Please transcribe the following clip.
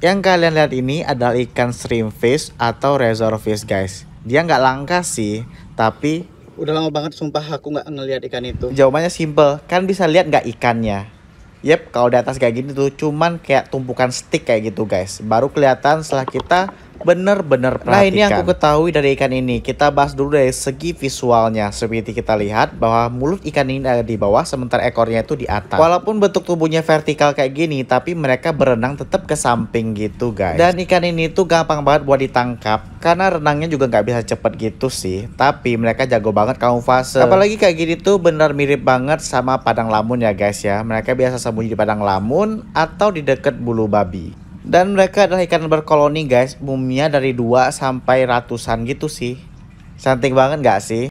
Yang kalian lihat ini adalah ikan shrimp fish atau razor fish guys. Dia nggak langka sih, tapi udah lama banget sumpah aku nggak ngelihat ikan itu. Jawabannya simple, kan bisa lihat nggak ikannya. Yep, kalau di atas kayak gini tuh cuman kayak tumpukan stick kayak gitu guys. Baru kelihatan setelah kita benar-benar perhatikan. Nah ini yang aku ketahui dari ikan ini. Kita bahas dulu dari segi visualnya. Seperti kita lihat bahwa mulut ikan ini ada di bawah sementara ekornya itu di atas. Walaupun bentuk tubuhnya vertikal kayak gini tapi mereka berenang tetap ke samping gitu guys. Dan ikan ini tuh gampang banget buat ditangkap karena renangnya juga nggak bisa cepet gitu sih. Tapi mereka jago banget kamu fase. Apalagi kayak gini tuh benar mirip banget sama padang lamun ya guys ya. Mereka biasa sembunyi di padang lamun atau di dekat bulu babi. Dan mereka adalah ikan berkoloni guys, umumnya dari dua sampai ratusan gitu sih. Cantik banget gak sih?